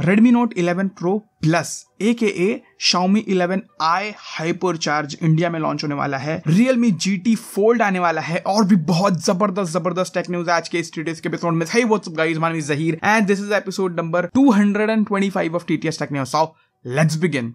Redmi Note 11 Pro Plus A K A Xiaomi 11i hyper charge India में launch होने वाला है Realme GT Fold आने वाला है और भी बहुत जबरदस्त जबरदस्त टेक न्यूज आज के स्टेटस के एपिसोड में सही what's up guys man me is Zaheer and this is episode number 225 of TTS tech news so let's begin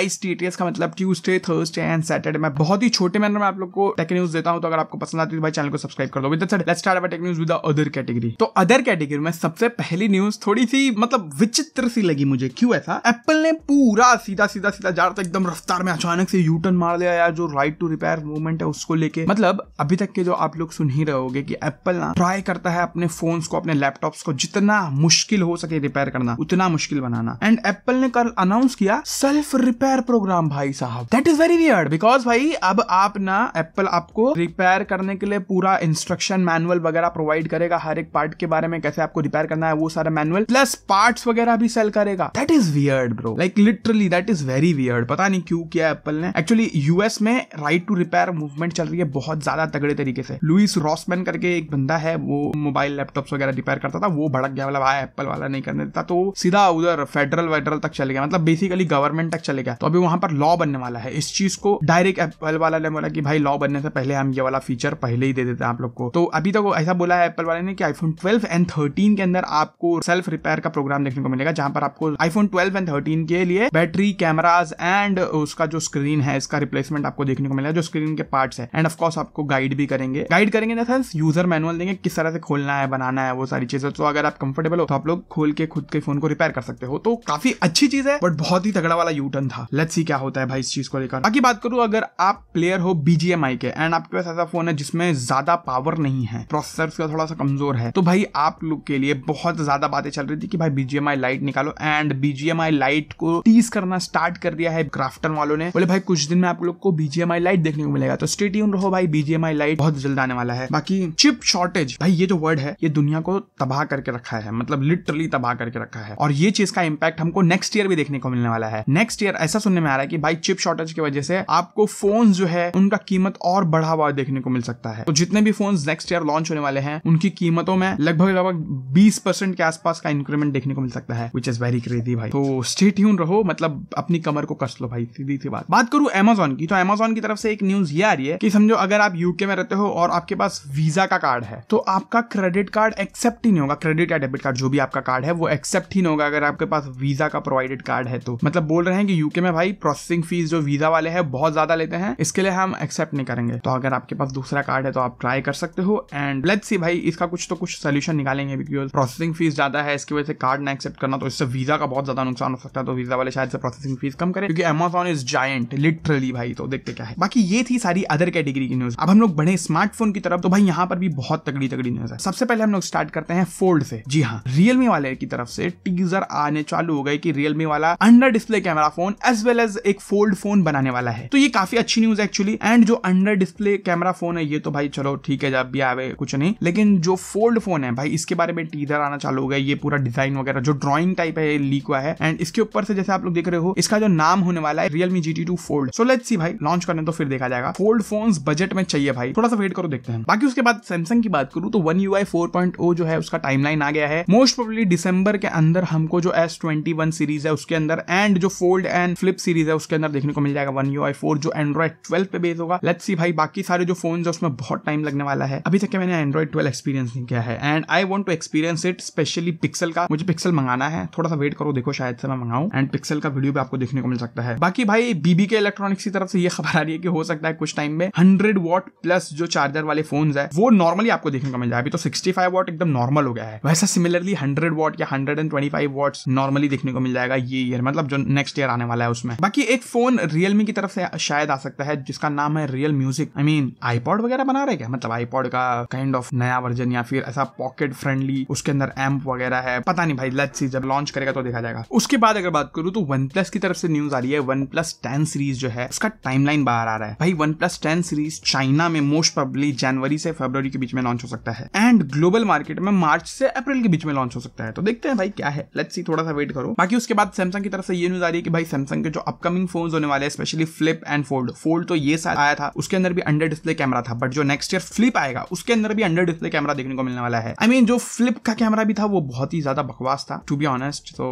guys TTS का मतलब ट्यूसडे थर्सडे एंड सैटरडे मैं बहुत ही छोटे मैनर में आप लोग को टेक न्यूज देता हूं तो अगर आपको पसंद आती है तो भाई चैनल को सब्सक्राइब कर दो with that let's start tech news with other category तो अदर कैटेगरी में सबसे पहली न्यूज थोड़ी सी मतलब विचित्र सी लगी मुझे क्यों ऐसा एप्पल ने पूरा सीधा सीधा सीधा जा रहा तो एकदम रफ्तार में अचानक से यू टर्न मार दिया यार जो राइट टू रिपेयर मूवमेंट है उसको लेके मतलब अभी तक के जो आप लोग सुन ही रहोगे की एप्पल ना ट्राई करता है अपने फोन्स को अपने लैपटॉप्स को जितना मुश्किल हो सके रिपेयर करना उतना मुश्किल बनाना एंड एप्पल ने कल अनाउंस किया सेल्फ रिपेयर रिपेयर प्रोग्राम भाई साहब that is very weird because भाई अब आप ना एप्पल आपको रिपेयर करने के लिए पूरा इंस्ट्रक्शन मैनुअल वगैरह प्रोवाइड करेगा हर एक पार्ट के बारे में कैसे आपको रिपेयर करना है वो सारा मैनुअल प्लस पार्ट वगैरह भी सेल करेगा that is weird bro like literally that is very weird पता नहीं क्यों किया एप्पल ने एक्चुअली यूएस में राइट टू रिपेयर मूवमेंट चल रही है बहुत ज्यादा तगड़े तरीके से लुइस रॉसमैन करके एक बंदा है वो मोबाइल लैपटॉप वगैरह रिपेयर करता था वो भड़क गया मतलब भाई एप्पल वाला नहीं करने देता तो सीधा उधर फेडरल वेडरल तक चले गया मतलब बेसिकली गवर्नमेंट तक चले गया तो अभी वहां पर लॉ बनने वाला है इस चीज को डायरेक्ट एप्पल वाला ने बोला कि भाई लॉ बनने से पहले हम ये वाला फीचर पहले ही दे देते हैं आप लोग को तो अभी तक तो ऐसा बोला है एप्पल वाले ने कि आईफोन ट्वेल्व एंड थर्टीन के अंदर आपको सेल्फ रिपेयर का प्रोग्राम देखने को मिलेगा जहां पर आपको आईफोन ट्वेल्व एंड थर्टीन के लिए बैटरी कैमराज एंड उसका जो स्क्रीन है इसका रिप्लेसमेंट आपको देखने को मिलेगा जो स्क्रीन के पार्ट्स है एंड ऑफकोर्स आपको गाइड भी करेंगे गाइड करेंगे ना सेंस यूजर मैनुअल देंगे किस तरह से खोलना है बनाना है वो सारी चीजें तो अगर आप कंफर्टेबल हो तो आप लोग खोल के खुद के फोन को रिपेयर कर सकते हो तो काफी अच्छी चीज है बट बहुत ही तगड़ा वाला यू टर्न था लेट्स सी क्या होता है भाई इस चीज को लेकर बाकी बात करूं अगर आप प्लेयर हो बीजीएमआई के एंड आपके पास ऐसा फोन है जिसमें ज्यादा पावर नहीं है प्रोसेसर का थोड़ा सा कमजोर है तो भाई आप लोग के लिए बहुत ज्यादा बातें चल रही थी कि भाई बीजीएमआई लाइट निकालो एंड बीजीएमआई लाइट को टीज करना स्टार्ट कर दिया है क्राफ्टन वालों ने बोले भाई कुछ दिन में आप लोग को बीजीएमआई लाइट देखने को मिलेगा तो स्टेट रहो भाई बीजीएमआई लाइट बहुत जल्द आने वाला है बाकी चिप शॉर्टेज भाई ये जो वर्ड है ये दुनिया को तबाह करके रखा है मतलब लिटरली तबाह करके रखा है और ये चीज का इम्पैक्ट हमको नेक्स्ट ईयर भी देखने को मिलने वाला है नेक्स्ट ईयर ऐसा ऐसा सुनने में आ रहा है कि भाई चिप शॉर्टेज की वजह से आपको फोन जो है उनका कीमत और बढ़ा हुआ देखने को मिल सकता है तो जितने भी फोन नेक्स्ट ईयर लॉन्च होने वाले हैं उनकी कीमतों में लगभग लगभग बीस के आसपास का इंक्रीमेंट देखने को मिल सकता है विच इज वेरी क्रेजी भाई तो स्टेट यून रहो मतलब अपनी कमर को कस लो भाई सीधी सी बात बात करूं एमेजोन की तो एमेजोन की तरफ से एक न्यूज ये आ रही है कि समझो अगर आप यूके में रहते हो और आपके पास वीजा का कार्ड है तो आपका क्रेडिट कार्ड एक्सेप्ट ही नहीं होगा क्रेडिट या डेबिट कार्ड जो भी आपका कार्ड है वो एक्सेप्ट ही नहीं होगा अगर आपके पास वीजा का प्रोवाइडेड कार्ड है तो मतलब बोल रहे हैं कि यूके इसके में भाई प्रोसेसिंग फीस जो वीजा वाले हैं बहुत ज्यादा लेते हैं इसके लिए हम एक्सेप्ट नहीं करेंगे तो अगर आपके पास दूसरा कार्ड है तो आप ट्राई कर सकते हो एंड लेट्स सी भाई इसका कुछ तो कुछ सोल्यूशन निकालेंगे बिकॉज प्रोसेसिंग फीस ज्यादा है इसकी वजह से कार्ड ना एक्सेप्ट करना तो इससे वीजा का बहुत ज्यादा नुकसान हो सकता है तो वीजा वाले शायद से प्रोसेसिंग फीस कम करें क्योंकि अमेजोन इज जायंट लिटरली भाई तो देखते क्या है बाकी ये थी सारी अदर कैटेगरी की न्यूज अब हम लोग बढ़े स्मार्टफोन की तरफ तो भाई यहाँ पर भी बहुत तगड़ी तगड़ी न्यूज है सबसे पहले हम लोग स्टार्ट करते हैं फोल्ड से जी हाँ रियलमी वाले की तरफ से टीजर आने चालू हो गए कि रियलमी वाला under display camera phone as well as एक फोल्ड फोन बनाने वाला है तो ये काफी अच्छी न्यूज एक्चुअली एंड जो अंडर डिस्प्ले कैमरा फोन है ये तो भाई चलो ठीक है जब भी आवे कुछ नहीं लेकिन जो फोल्ड फोन है भाई इसके बारे में टीजर आना चालू हो गया ये पूरा डिजाइन वगैरह जो ड्रॉइंग टाइप है लीक हुआ है एंड इसके ऊपर से जैसे आप लोग देख रहे हो इसका जो नाम होने वाला है Realme G T two fold so let's see भाई लॉन्च करने तो फिर देखा जाएगा फोल्ड फोन बजट में चाहिए भाई थोड़ा सा वेट करो देखते हैं बाकी उसके बाद सैमसंग की बात करूँ तो one U I four point O जो है उसका टाइमलाइन आ गया है मोस्ट प्रोबली डिसंबर के अंदर हमको जो एस ट्वेंटी वन सीरीज है उसके अंदर एंड जो फोल्ड एंड फ्लिप सीरीज है उसके अंदर देखने को मिल जाएगा वन यू आई फोर जो एंड्रॉइड ट्वेल्व पे बेस होगा लेट्स सी भाई बाकी सारे जो फोन है उसमें बहुत टाइम लगने वाला है अभी तक मैंने एंड्रॉइड ट्वेल्व एक्सपीरियंस नहीं किया है and I want to experience it specially Pixel का मुझे पिक्सल मंगाना है थोड़ा सा वेट करो देखो शायद से मैं मंगाऊ एंड पिक्सल का वीडियो भी आपको देखने को मिल सकता है बाकी भाई बीबी के इलेक्ट्रॉनिक्स की तरफ से ये खबर आ रही है कि हो सकता है कुछ टाइम में हंड्रेड वॉट प्लस जो चार्जर वाले फोन है वो नॉर्मली आपको देखने को मिल जाए अभी तो सिक्सटी फाइव वॉट एकदम नॉर्मल हो गया है वैसा सिमिलरली हंड्रेड वॉट या hundred and twenty five watt normally देखने को मिल जाएगा ये ईयर मतलब जो नेक्स्ट ईयर आने वाला है है उसमें बाकी एक फोन रियलमी की तरफ से शायद आ सकता है जिसका नाम है real music I mean iPod वगैरह बना रहे क्या मतलब आईपॉड का काइंड ऑफ नया वर्जन या फिर ऐसा पॉकेट फ्रेंडली उसके अंदर एम्प वगैरह है पता नहीं भाई लेट्स सी जब लॉन्च करेगा तो देखा जाएगा उसके बाद अगर बात करूँ तो वन प्लस की तरफ से न्यूज आ रही है वन प्लस टेन सीरीज जो है उसका टाइम बाहर आ रहा है भाई OnePlus ten series China में मोस्ट पब्लिक जनवरी से फेबर के बीच में लॉन्च हो सकता है एंड ग्लोबल मार्केट में मार्च से अप्रैल के बीच में लॉन्च हो सकता है तो देखते हैं भाई क्या है लेट्स सी थोड़ा सा वेट करो बाकी उसके बाद सैमसंग की तरफ से ये न्यूज आ रही है कि भाई सैमसंग सैमसंग के जो अपकमिंग फोन होने वाले specially flip and fold fold तो ये साल आया था उसके अंदर भी अंडर डिस्प्ले कैमरा था बट जो नेक्स्ट ईयर फ्लिप आएगा उसके अंदर भी अंडर डिस्प्ले कैमरा देखने को मिलने वाला है आई I मीन mean, जो फ्लिप का कैमरा भी था वो बहुत ही ज्यादा बकवास था टू बी ऑनेस्ट तो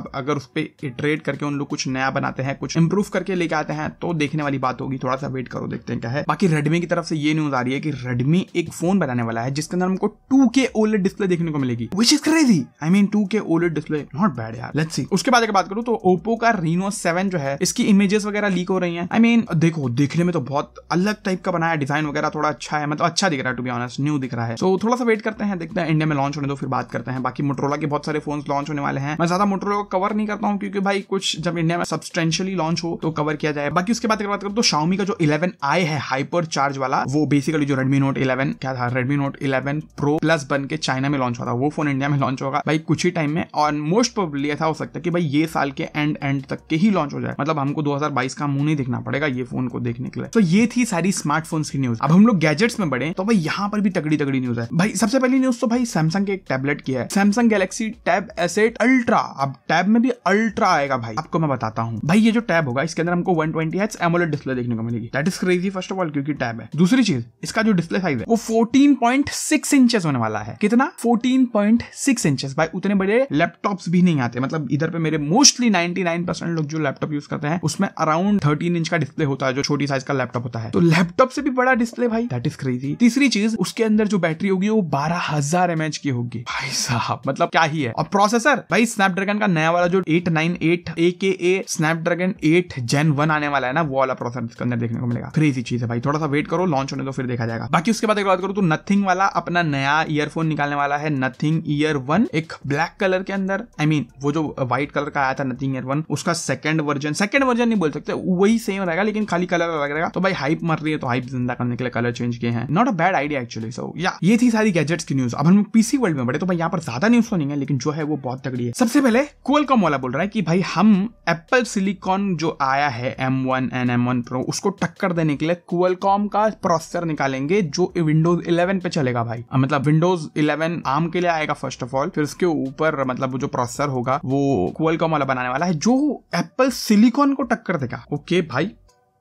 अब अगर उस पर इटरेट करके उन लोग कुछ नया बनाते हैं कुछ इंप्रूव करके लेके आते हैं तो देखने वाली बात होगी थोड़ा सा वेट करो देखते हैं क्या है बाकी रेडमी की तरफ से ये न्यूज आ रही है कि रेडमी एक फोन बनाने वाला है जिसके अंदर हमको टू के ओलेट डिस्प्ले देखने को मिलेगी which is crazy I mean two K OLED display not bad यार लेट्स सी उसके बाद अगर बात करूं तो ओप्पो का रीनो सेवन जो है इसकी इमेजेस वगैरह लीक हो रही है आई I मीन mean, देखो देखने में तो बहुत अलग टाइप का बनाया डिजाइन वगैरह थोड़ा अच्छा है मतलब अच्छा दिख रहा है टू बी ऑनेस्ट न्यू दिख रहा है सो so, थोड़ा सा वेट करते हैं देखते हैं इंडिया में लॉन्च होने दो फिर बात करते हैं बाकी मोटरोला के बहुत सारे फोन लॉन्च होने वाले हैं मैं ज्यादा मोटरोला को कवर नहीं करता हूँ क्योंकि भाई कुछ जब इंडिया में सब्सटेंशियली लॉन्च हो तो कवर किया जाए बाकी उसके बाद अगर बात करूँ तो शाउमी का जो इलेवन आई है हाइपर चार्ज वाला वो बेसिकली जो रेडमी नोट इलेवन क्या था Redmi Note eleven Pro Plus बन के चाइना में लॉन्च हुआ था वो फोन इंडिया में लॉन्च होगा भाई कुछ ही टाइम में और मोस्ट प्रोबली ऐसा हो सकता है कि भाई ये साल के एंड एंड तक के ही लॉन्च हो जाए मतलब हमको 2022 का मुंह नहीं देखना पड़ेगा ये फोन को देखने के लिए तो ये थी सारी स्मार्टफोन की न्यूज अब हम लोग गैजेट्स में बढ़े तो भाई यहाँ पर भी तगड़ी तगड़ी न्यूज है भाई सबसे पहली न्यूज तो भाई सैमसंग के एक टैबलेट की है Samsung Galaxy Tab S eight ultra अब टैब में भी अल्ट्रा आएगा भाई आपको मैं बताता हूँ भाई ये जो टैब होगा इसके अंदर हमको one twenty H AMOLED display देखने को मिलेगी that is crazy first of all क्योंकि टैब है दूसरी चीज इसका जो डिस्प्ले साइज है वो फोर्टीन पॉइंट सिक्स इंचेस होने वाला है कितना फोर्टीन पॉइंट सिक्स इंचेस भाई उतने बड़े लैपटॉप्स भी नहीं आते मतलब इधर पे मेरे मोस्टली नाइनटी नाइन परसेंट लोग जो लैपटॉप यूज करते हैं उसमें अराउंड थर्टीन इंच का डिस्प्ले होता है जो छोटी साइज का लैपटॉप होता है तो लैपटॉप से भी बड़ा डिस्प्ले भाई दैट इज क्रेजी तीसरी चीज उसके अंदर जो बैटरी होगी वो बारह हजार एमएच की होगी भाई साहब मतलब क्या ही है और प्रोसेसर भाई स्नैपड्रैगन का नया वाला जो eight nine eight A K A Snapdragon eight Gen one आने वाला है ना वो वाला प्रोसेसर इसके अंदर देखने को मिलेगा क्रेजी चीज है भाई थोड़ा सा वेट करो लॉन्च होने तो फिर देखा जाएगा बाकी उसके बाद एक बात करूँ तो नथिंग वाला अपना नया ईयरफोन निकालने वाला है नथिंग ईयर वन एक ब्लैक कलर के अंदर आई I मीन mean, वो जो व्हाइट कलर का आया था नथिंग ईयर वन उसका second second version second version नहीं बोल सकते वही सेम रहेगा लेकिन खाली कलर अलग रहेगा तो भाई हाइप मर रही है तो हाइप जिंदा करने के लिए कलर चेंज किए हैं not a bad idea actually so yeah ये थी सारी गैजेट्स की न्यूज अब हम पीसी वर्ल्ड में बढ़े तो भाई यहाँ पर ज्यादा न्यूज तो नहीं है लेकिन जो है वो बहुत तगड़ी है सबसे पहले कोलकॉम वाला बोल रहा है कि भाई हम एप्पल सिलिकॉन जो आया है M one and M one Pro उसको टक्कर देने के लिए कोलकॉम का प्रोसेसर निकालेंगे जो विंडोज इलेवन पे चलेगा भाई मतलब विंडोज इलेवन आम के लिए आएगा फर्स्ट ऑफ ऑल फिर उसके ऊपर मतलब जो प्रोसेसर होगा वो कोलकॉम वाला बनाने वाला है जो एप्पल एप्पल सिलिकॉन को टक्कर देगा ओके भाई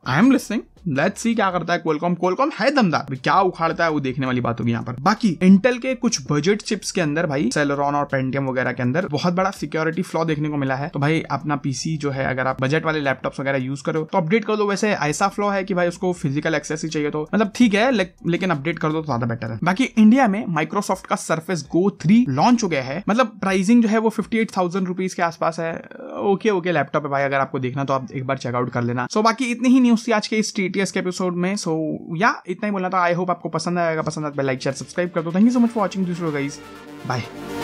I am listening let's see क्या करता है कोलकॉम कोलकॉम है दमदार क्या उखाड़ता है वो देखने वाली बात होगी यहाँ पर बाकी इंटेल के कुछ बजट चिप्स के अंदर भाई सेलरॉन और पेंटियम वगैरह के अंदर बहुत बड़ा सिक्योरिटी फ्लॉ देखने को मिला है तो भाई अपना पीसी जो है अगर आप बजट वाले लैपटॉप वगैरह यूज करो तो अपडेट कर दो वैसे ऐसा फ्लॉ है कि भाई उसको फिजिकल एक्सेस ही चाहिए तो मतलब ठीक है ले, लेकिन अपडेट कर दो तो ज्यादा बेटर है बाकी इंडिया में माइक्रोसॉफ्ट का सर्फेस गो थ्री लॉन्च हो गया है मतलब प्राइसिंग जो है वो फिफ्टी एट थाउजेंड रुपीज के आसपास है ओके ओके लैपटॉप है भाई अगर आपको देखना तो आप एक बार चेकआउट कर लेना सो बाकी इतनी ही न्यूज थी आज के इस टी के एपिसोड में सो so, या इतना ही बोलना था आई होप आपको पसंद आएगा पसंद आता लाइक शेयर सब्सक्राइब कर दो thank you so much for watching this guys bye